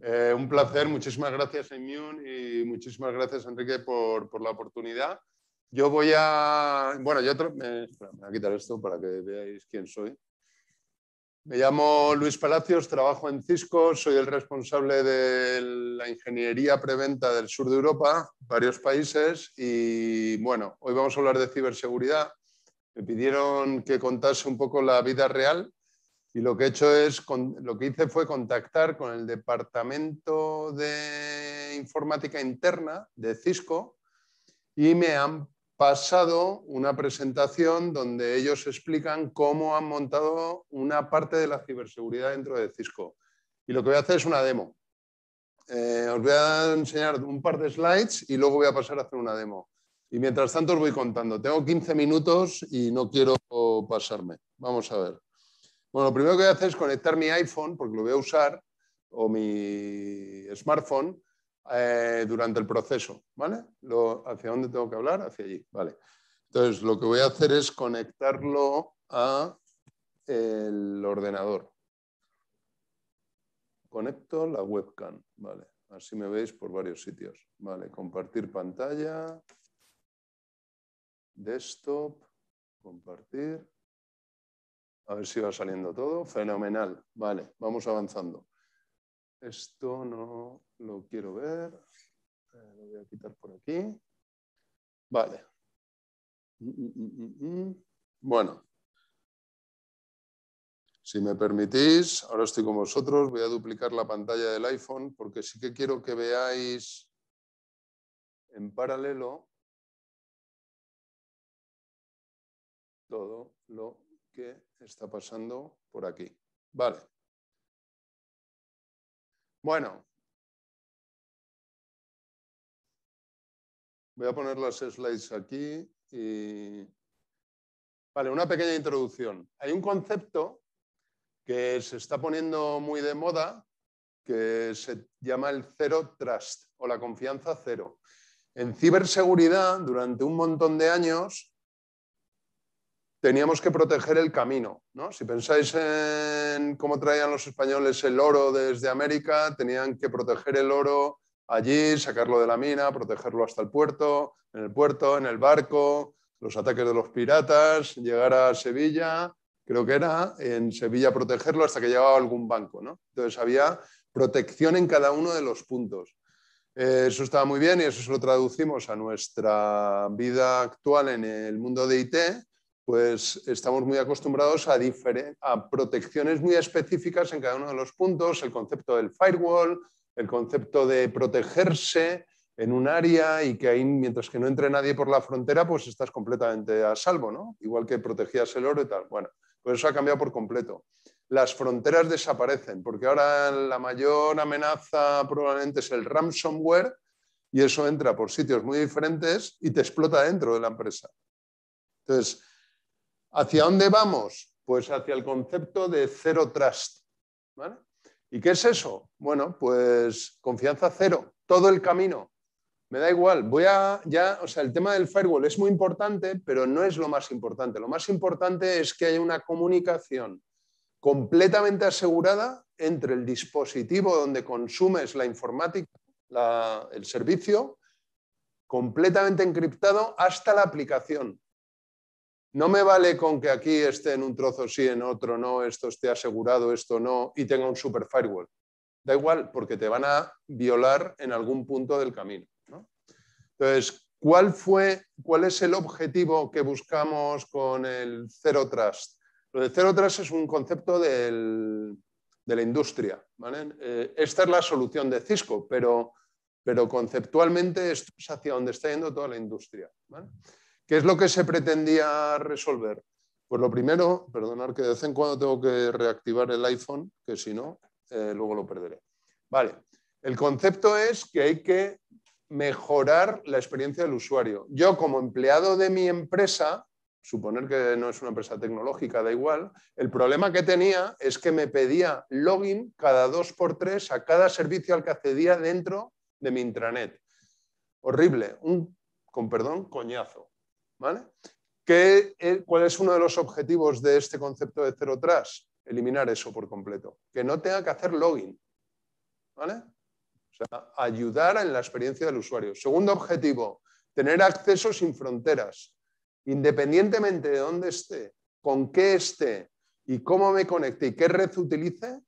Eh, un placer, muchísimas gracias Emiun y muchísimas gracias Enrique por, la oportunidad. Yo voy a... Bueno, yo... me voy a quitar esto para que veáis quién soy. Me llamo Luis Palacios, trabajo en Cisco, soy el responsable de la ingeniería preventa del sur de Europa, varios países, y bueno, hoy vamos a hablar de ciberseguridad. Me pidieron que contase un poco la vida real y lo que he hecho es, lo que hice fue contactar con el departamento de informática interna de Cisco y me han pasado una presentación donde ellos explican cómo han montado una parte de la ciberseguridad dentro de Cisco. Y lo que voy a hacer es una demo. Eh, os voy a enseñar un par de slides y luego voy a pasar a hacer una demo. Y mientras tanto os voy contando. Tengo 15 minutos y no quiero pasarme. Vamos a ver. Bueno, lo primero que voy a hacer es conectar mi iPhone, porque lo voy a usar, o mi smartphone, eh, durante el proceso, ¿vale? ¿Hacia dónde tengo que hablar? Hacia allí, vale. Entonces, lo que voy a hacer es conectarlo a el ordenador. Conecto la webcam, vale. Así me veis por varios sitios. Vale, compartir pantalla, desktop, compartir. A ver si va saliendo todo. Fenomenal. Vale, vamos avanzando. Esto no lo quiero ver. Eh, lo voy a quitar por aquí. Vale. Mm, mm, mm, bueno. Si me permitís, ahora estoy con vosotros, voy a duplicar la pantalla del iPhone porque sí que quiero que veáis en paralelo todo lo que está pasando por aquí. Vale. Bueno. Voy a poner las slides aquí y... Vale, una pequeña introducción. Hay un concepto que se está poniendo muy de moda que se llama el Zero Trust o la confianza cero. En ciberseguridad, durante un montón de años, teníamos que proteger el camino. ¿no? Si pensáis en cómo traían los españoles el oro desde América, tenían que proteger el oro allí, sacarlo de la mina, protegerlo hasta el puerto, en el puerto, en el barco, los ataques de los piratas, llegar a Sevilla, creo que era, en Sevilla protegerlo hasta que llegaba algún banco. ¿no? Entonces había protección en cada uno de los puntos. Eso estaba muy bien y eso se lo traducimos a nuestra vida actual en el mundo de IT pues estamos muy acostumbrados a, a, protecciones muy específicas en cada uno de los puntos, el concepto del firewall, el concepto de protegerse en un área y que ahí, mientras que no entre nadie por la frontera, pues estás completamente a salvo, ¿no? Igual que protegías el oro y tal. Bueno, pues eso ha cambiado por completo. Las fronteras desaparecen, porque ahora la mayor amenaza probablemente es el ransomware y eso entra por sitios muy diferentes y te explota dentro de la empresa. Entonces, ¿Hacia dónde vamos? Pues hacia el concepto de cero trust. ¿Y qué es eso? Bueno, pues confianza cero, todo el camino. Me da igual, voy a ya, o sea, el tema del firewall es muy importante, pero no es lo más importante. Lo más importante es que haya una comunicación completamente asegurada entre el dispositivo donde consumes la informática, el servicio, completamente encriptado hasta la aplicación. No me vale con que aquí esté en un trozo sí, en otro no, esto esté asegurado, esto no, y tenga un super firewall. Da igual, porque te van a violar en algún punto del camino. Entonces, ¿cuál, fue, ¿cuál es el objetivo que buscamos con el Zero Trust? Lo de Zero Trust es un concepto de la industria. Eh, esta es la solución de Cisco, pero, pero conceptualmente esto es hacia donde está yendo toda la industria. ¿Qué es lo que se pretendía resolver? Pues lo primero, perdonar que de vez en cuando tengo que reactivar el iPhone, que si no, eh, luego lo perderé. Vale, el concepto es que hay que mejorar la experiencia del usuario. Yo como empleado de mi empresa, suponer que no es una empresa tecnológica, da igual, el problema que tenía es que me pedía login cada dos por tres a cada servicio al que accedía dentro de mi intranet. Horrible, un, con perdón, coñazo. ¿vale? Eh, ¿Cuál es uno de los objetivos de este concepto de cero tras? Eliminar eso por completo, que no tenga que hacer login, ayudar en la experiencia del usuario. Segundo objetivo, tener acceso sin fronteras, independientemente de dónde esté, con qué esté y cómo me conecte y qué red utilice,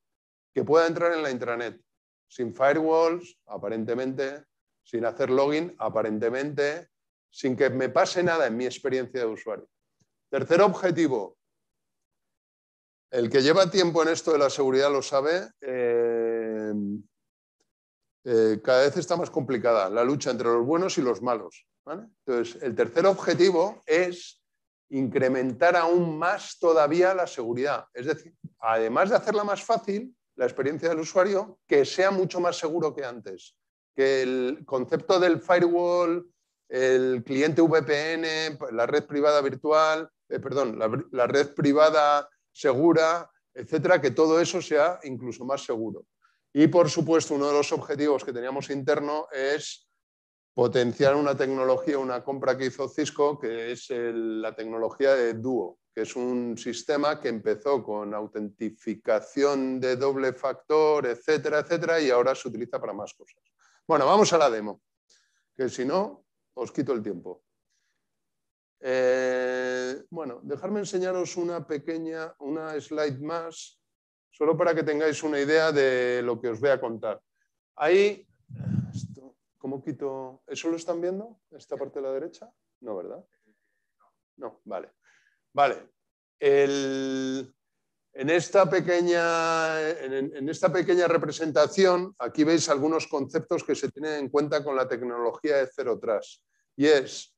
que pueda entrar en la intranet, sin firewalls, aparentemente, sin hacer login, aparentemente, sin que me pase nada en mi experiencia de usuario. Tercer objetivo. El que lleva tiempo en esto de la seguridad lo sabe. Eh, eh, cada vez está más complicada la lucha entre los buenos y los malos. Entonces, el tercer objetivo es incrementar aún más todavía la seguridad. Es decir, además de hacerla más fácil, la experiencia del usuario, que sea mucho más seguro que antes. Que el concepto del firewall el cliente VPN, la red privada virtual, eh, perdón, la, red privada segura, etcétera, que todo eso sea incluso más seguro. Y por supuesto, uno de los objetivos que teníamos interno es potenciar una tecnología, una compra que hizo Cisco, que es la tecnología de Duo, que es un sistema que empezó con autentificación de doble factor, etcétera, etcétera, y ahora se utiliza para más cosas. Bueno, vamos a la demo, que si no, os quito el tiempo. Eh, bueno, dejadme enseñaros una pequeña, una slide más, solo para que tengáis una idea de lo que os voy a contar. Ahí, ¿cómo quito? ¿Eso lo están viendo? ¿Esta parte de la derecha? No, ¿verdad? No, vale. Vale. El, en esta, pequeña, en, esta pequeña representación, aquí veis algunos conceptos que se tienen en cuenta con la tecnología de Zero Trust. Y es,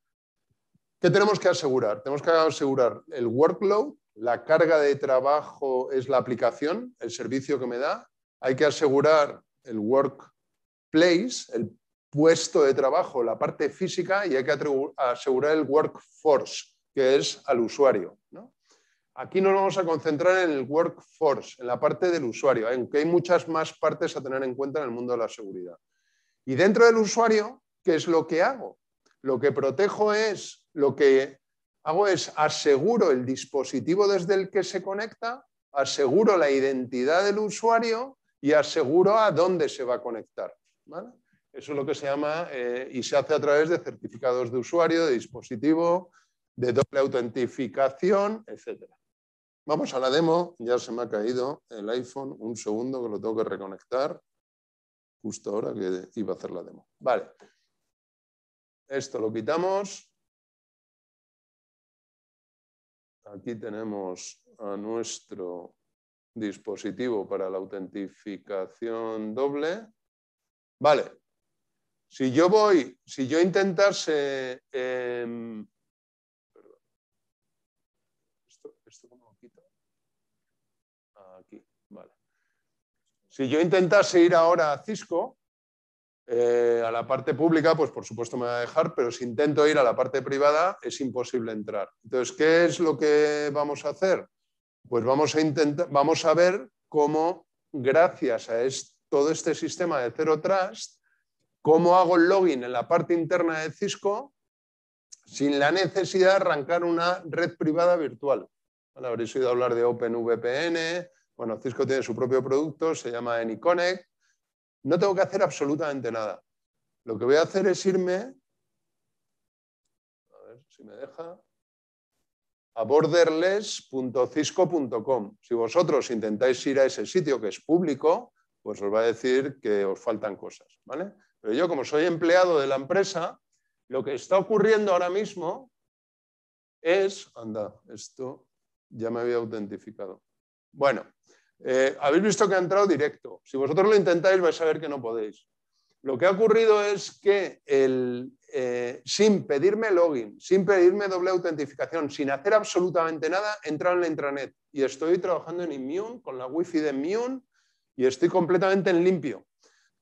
¿qué tenemos que asegurar? Tenemos que asegurar el workload, la carga de trabajo es la aplicación, el servicio que me da. Hay que asegurar el workplace, el puesto de trabajo, la parte física, y hay que asegurar el workforce, que es al usuario. ¿no? Aquí nos vamos a concentrar en el workforce, en la parte del usuario, ¿eh? que hay muchas más partes a tener en cuenta en el mundo de la seguridad. Y dentro del usuario, ¿qué es lo que hago? Lo que protejo es, lo que hago es aseguro el dispositivo desde el que se conecta, aseguro la identidad del usuario y aseguro a dónde se va a conectar. Eso es lo que se llama eh, y se hace a través de certificados de usuario, de dispositivo, de doble autentificación, etcétera. Vamos a la demo, ya se me ha caído el iPhone, un segundo que lo tengo que reconectar, justo ahora que iba a hacer la demo. Vale, esto lo quitamos. Aquí tenemos a nuestro dispositivo para la autentificación doble. Vale, si yo voy, si yo intentase... Em, Si yo intentase ir ahora a Cisco, eh, a la parte pública, pues por supuesto me va a dejar, pero si intento ir a la parte privada es imposible entrar. Entonces, ¿qué es lo que vamos a hacer? Pues vamos a, vamos a ver cómo, gracias a todo este sistema de Zero Trust, cómo hago el login en la parte interna de Cisco sin la necesidad de arrancar una red privada virtual. habréis oído hablar de OpenVPN, bueno, Cisco tiene su propio producto, se llama AnyConnect. No tengo que hacer absolutamente nada. Lo que voy a hacer es irme, a ver si me deja, a borderless.cisco.com. Si vosotros intentáis ir a ese sitio que es público, pues os va a decir que os faltan cosas, ¿vale? Pero yo como soy empleado de la empresa, lo que está ocurriendo ahora mismo es, anda, esto ya me había autentificado. Bueno, eh, habéis visto que ha entrado directo. Si vosotros lo intentáis vais a ver que no podéis. Lo que ha ocurrido es que eh, sin pedirme login, sin pedirme doble autentificación, sin hacer absolutamente nada, he entrado en la intranet y estoy trabajando en Immune con la Wi-Fi de Immune y estoy completamente en limpio.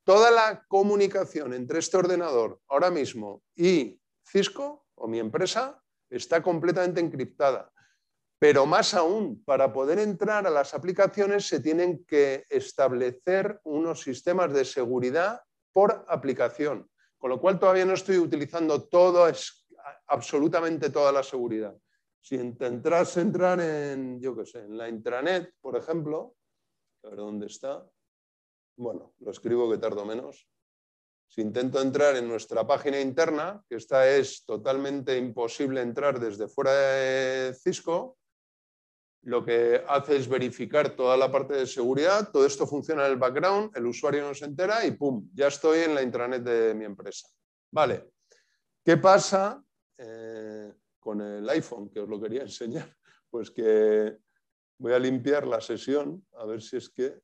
Toda la comunicación entre este ordenador ahora mismo y Cisco o mi empresa está completamente encriptada. Pero más aún, para poder entrar a las aplicaciones se tienen que establecer unos sistemas de seguridad por aplicación, con lo cual todavía no estoy utilizando todo, absolutamente toda la seguridad. Si intentas entrar en, yo en la intranet, por ejemplo, a ver dónde está, bueno, lo escribo que tardo menos. Si intento entrar en nuestra página interna, que esta es totalmente imposible entrar desde fuera de Cisco, lo que hace es verificar toda la parte de seguridad, todo esto funciona en el background, el usuario no se entera y ¡pum! Ya estoy en la intranet de mi empresa. Vale, ¿qué pasa eh, con el iPhone? Que os lo quería enseñar. Pues que voy a limpiar la sesión, a ver si es que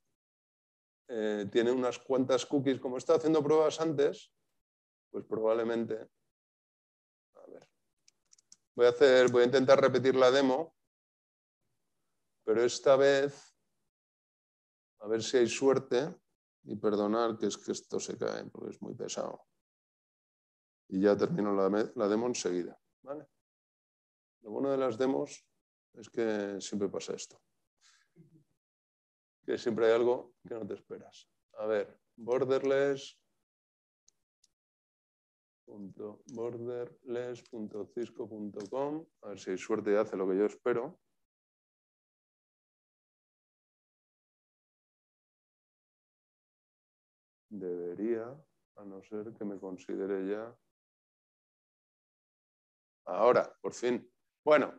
eh, tiene unas cuantas cookies. Como estaba haciendo pruebas antes, pues probablemente... A ver. Voy a, hacer, voy a intentar repetir la demo pero esta vez, a ver si hay suerte, y perdonar que es que esto se cae, porque es muy pesado. Y ya termino la, demo enseguida. ¿vale? Lo bueno de las demos es que siempre pasa esto. Que siempre hay algo que no te esperas. A ver, borderless. borderless.cisco.com a ver si hay suerte y hace lo que yo espero Debería, a no ser que me considere ya. Ahora, por fin. Bueno,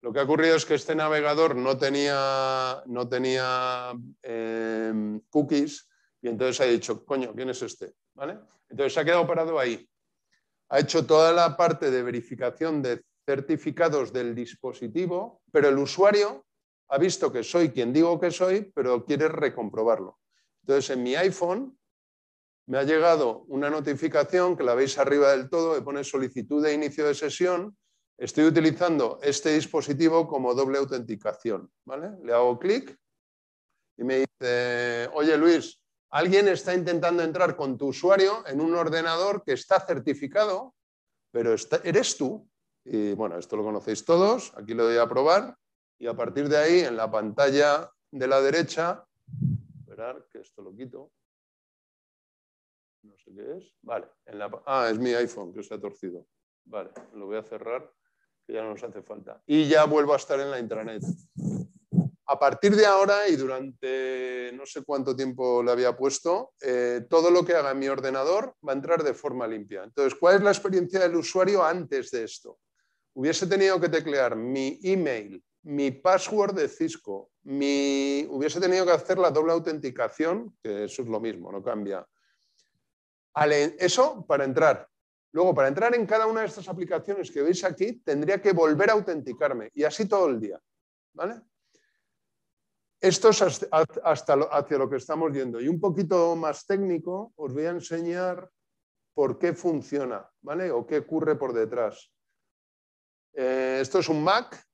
lo que ha ocurrido es que este navegador no tenía, no tenía em, cookies y entonces ha dicho, coño, ¿quién es este? ¿Vale? Entonces se ha quedado parado ahí. Ha hecho toda la parte de verificación de certificados del dispositivo, pero el usuario ha visto que soy quien digo que soy, pero quiere recomprobarlo. Entonces en mi iPhone me ha llegado una notificación que la veis arriba del todo, que pone solicitud de inicio de sesión. Estoy utilizando este dispositivo como doble autenticación. ¿vale? Le hago clic y me dice, oye Luis, alguien está intentando entrar con tu usuario en un ordenador que está certificado, pero eres tú. Y bueno, esto lo conocéis todos, aquí lo doy a probar y a partir de ahí en la pantalla de la derecha, esperar que esto lo quito, no sé qué es. Vale. Ah, es mi iPhone que se ha torcido. Vale, lo voy a cerrar, que ya no nos hace falta. Y ya vuelvo a estar en la intranet. A partir de ahora y durante no sé cuánto tiempo le había puesto, eh, todo lo que haga en mi ordenador va a entrar de forma limpia. Entonces, ¿cuál es la experiencia del usuario antes de esto? Hubiese tenido que teclear mi email, mi password de Cisco, mi... hubiese tenido que hacer la doble autenticación, que eso es lo mismo, no cambia eso para entrar. Luego, para entrar en cada una de estas aplicaciones que veis aquí, tendría que volver a autenticarme y así todo el día. ¿vale? Esto es hasta hacia lo que estamos yendo. Y un poquito más técnico, os voy a enseñar por qué funciona ¿vale? o qué ocurre por detrás. Eh, esto es un Mac,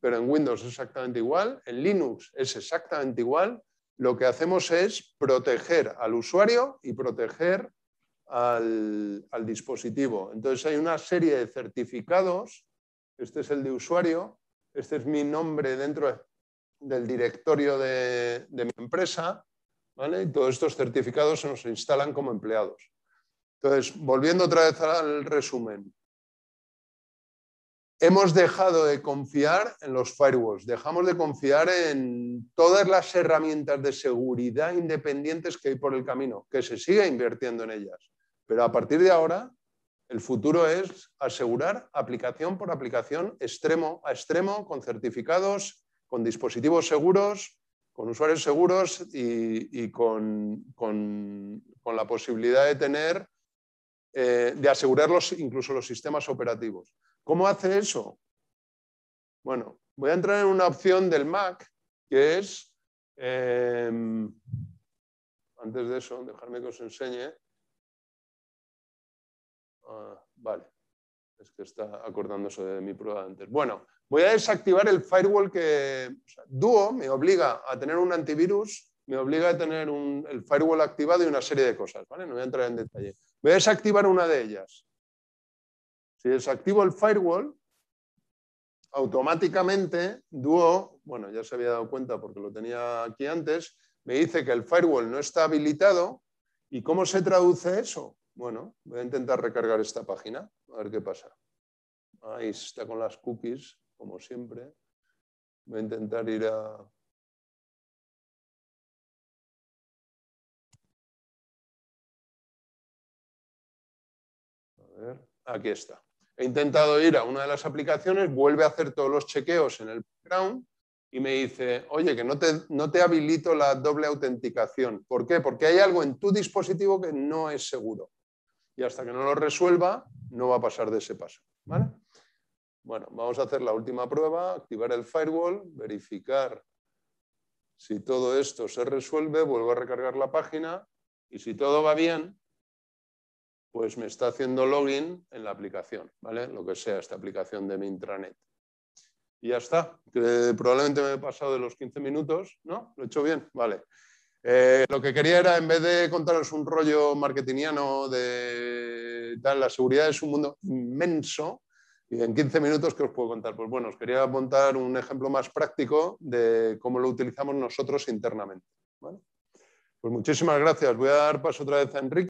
pero en Windows es exactamente igual, en Linux es exactamente igual. Lo que hacemos es proteger al usuario y proteger al, dispositivo. Entonces hay una serie de certificados, este es el de usuario, este es mi nombre dentro del directorio de, mi empresa, ¿vale? Y todos estos certificados se nos instalan como empleados. Entonces, volviendo otra vez al resumen. Hemos dejado de confiar en los firewalls, dejamos de confiar en todas las herramientas de seguridad independientes que hay por el camino, que se siga invirtiendo en ellas. Pero a partir de ahora, el futuro es asegurar aplicación por aplicación, extremo a extremo, con certificados, con dispositivos seguros, con usuarios seguros y, con, la posibilidad de tener, eh, de asegurar incluso los sistemas operativos. ¿Cómo hace eso? Bueno, voy a entrar en una opción del Mac que es, em, antes de eso, dejarme que os enseñe, Ah, vale. Es que está acordándose de mi prueba antes. Bueno, voy a desactivar el firewall que Duo me obliga a tener un antivirus, me obliga a tener el firewall activado y una serie de cosas, ¿vale? No voy a entrar en detalle. Voy a desactivar una de ellas. Si desactivo el firewall, automáticamente Duo, bueno, ya se había dado cuenta porque lo tenía aquí antes, me dice que el firewall no está habilitado. ¿Y cómo se traduce eso? Bueno, voy a intentar recargar esta página, a ver qué pasa. Ahí está con las cookies, como siempre. Voy a intentar ir a... A ver, aquí está. He intentado ir a una de las aplicaciones, vuelve a hacer todos los chequeos en el background y me dice, oye, que no te, no te habilito la doble autenticación. ¿Por qué? Porque hay algo en tu dispositivo que no es seguro y hasta que no lo resuelva, no va a pasar de ese paso. Bueno, vamos a hacer la última prueba, activar el firewall, verificar si todo esto se resuelve, vuelvo a recargar la página y si todo va bien, pues me está haciendo login en la aplicación, ¿vale? Lo que sea esta aplicación de mi intranet. Y ya está, que probablemente me he pasado de los 15 minutos, ¿no? ¿Lo he hecho bien? Vale. Eh, lo que quería era, en vez de contaros un rollo marketingiano de tal, la seguridad es un mundo inmenso y en 15 minutos, ¿qué os puedo contar? Pues bueno, os quería apuntar un ejemplo más práctico de cómo lo utilizamos nosotros internamente. Pues muchísimas gracias. Voy a dar paso otra vez a Enrique.